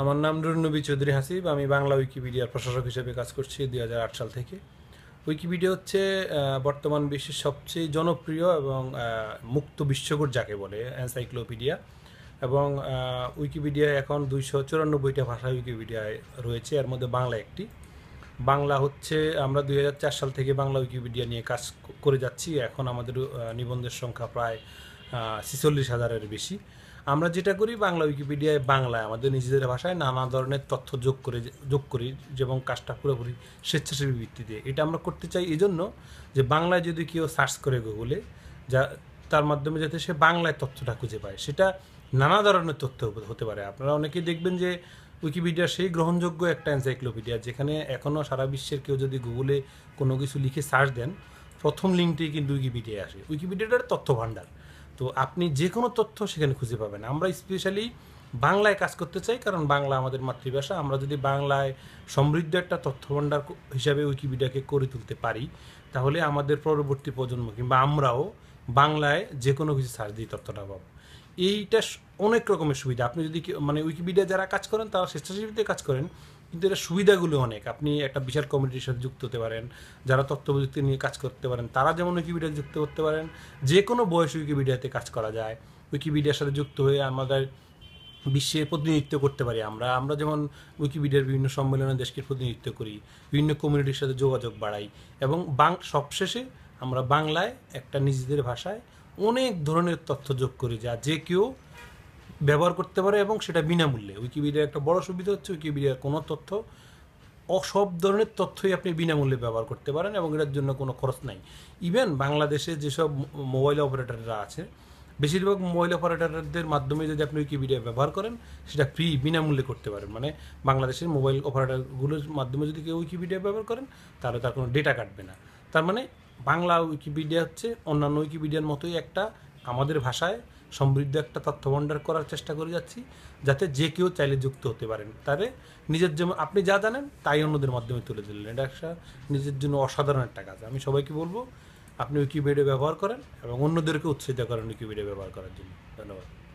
আমার নাম নুরনবী চৌধুরী হাসিব আমি বাংলা উইকিপিডিয়ার প্রশাসক হিসেবে কাজ করছি দুই সাল থেকে উইকিপিডিয়া হচ্ছে বর্তমান বিশ্বের সবচেয়ে জনপ্রিয় এবং মুক্ত বিশ্বকোষ যাকে বলে এনসাইক্লোপিডিয়া এবং উইকিপিডিয়া এখন দুইশো চুরানব্বইটা ভাষা উইকিপিডিয়ায় রয়েছে এর মধ্যে বাংলা একটি বাংলা হচ্ছে আমরা দুই সাল থেকে বাংলা উইকিপিডিয়া নিয়ে কাজ করে যাচ্ছি এখন আমাদের নিবন্ধের সংখ্যা প্রায় ছিচল্লিশ হাজারের বেশি আমরা যেটা করি বাংলা উইকিপিডিয়ায় বাংলায় আমাদের নিজেদের ভাষায় নানা ধরনের তথ্য যোগ করে যোগ করি যেমন কাজটা পুরোপুরি স্বেচ্ছাসেবী ভিত্তিতে এটা আমরা করতে চাই এই জন্য যে বাংলায় যদি কেউ সার্চ করে গুগলে যা তার মাধ্যমে যাতে সে বাংলায় তথ্যটা খুঁজে পায় সেটা নানা ধরনের তথ্য হতে পারে আপনারা অনেকেই দেখবেন যে উইকিপিডিয়া সেই গ্রহণযোগ্য একটা এনসাইক্লোপিডিয়া যেখানে এখনও সারা বিশ্বের কেউ যদি গুগলে কোনো কিছু লিখে সার্চ দেন প্রথম লিঙ্কটি কিন্তু উইকিপিডিয়ায় আসে উইকিপিডিয়াটার তথ্য ভাণ্ডার তো আপনি যে কোনো তথ্য সেখানে খুঁজে পাবেন আমরা স্পেশালি বাংলায় কাজ করতে চাই কারণ বাংলা আমাদের মাতৃভাষা আমরা যদি বাংলায় সমৃদ্ধ একটা তথ্যভাণ্ডার হিসাবে উইকিপিডিয়াকে করে তুলতে পারি তাহলে আমাদের পরবর্তী প্রজন্ম কিংবা আমরাও বাংলায় যে কোনো কিছু সার্চ দিয়ে তথ্যটা পাবো এইটা অনেক রকমের সুবিধা আপনি যদি মানে উইকিপিডিয়া যারা কাজ করেন তারা স্বেচ্ছাসেবীতে কাজ করেন কিন্তু এটা সুবিধাগুলো অনেক আপনি একটা বিশাল কমিটির সাথে যুক্ত হতে পারেন যারা তথ্য প্রযুক্তি নিয়ে কাজ করতে পারেন তারা যেমন উইকিপিডিয়া যুক্ত করতে পারেন যে কোনো বয়স উইকিপিডিয়াতে কাজ করা যায় উইকিপিডিয়ার সাথে যুক্ত হয়ে আমাদের বিশ্বে প্রতিনিধিত্ব করতে পারি আমরা আমরা যেমন উইকিপিডিয়ার বিভিন্ন সম্মেলনে দেশকে প্রতিনিধিত্ব করি বিভিন্ন কমিউনিটির সাথে যোগাযোগ বাড়াই এবং বাং সবশেষে আমরা বাংলায় একটা নিজেদের ভাষায় অনেক ধরনের তথ্য যোগ করে যা যে কেউ ব্যবহার করতে পারে এবং সেটা বিনামূল্যে উইকিপিডিয়ার একটা বড় সুবিধা হচ্ছে উইকিপিডিয়ার কোনো তথ্য সব ধরনের তথ্যই আপনি বিনামূল্যে ব্যবহার করতে পারেন এবং এটার জন্য কোনো খরচ নাই ইভেন বাংলাদেশে যেসব মোবাইল অপারেটররা আছে বেশিরভাগ মোবাইল অপারেটরদের মাধ্যমে যদি আপনি উইকিপিডিয়া ব্যবহার করেন সেটা ফ্রি বিনামূল্যে করতে পারেন মানে বাংলাদেশের মোবাইল অপারেটরগুলোর মাধ্যমে যদি কেউ উইকিপিডিয়া ব্যবহার করেন তাহলে তার কোনো ডেটা কাটবে না তার মানে বাংলা উইকিপিডিয়া হচ্ছে অন্যান্য উইকিপিডিয়ার মতোই একটা আমাদের ভাষায় সমৃদ্ধ একটা তথ্য করার চেষ্টা করে যাচ্ছি যাতে যে কেউ চাইলে যুক্ত হতে পারেন তারে নিজের জন্য আপনি যা জানেন তাই অন্যদের মাধ্যমে তুলে দিলেন এটা একটা নিজের জন্য অসাধারণ একটা কাজ আমি সবাইকে বলবো আপনি উইকিপিডিয়া ব্যবহার করেন এবং অন্যদেরকে উৎসাহিত করেন উইকিপিডিয়া ব্যবহার করার জন্য ধন্যবাদ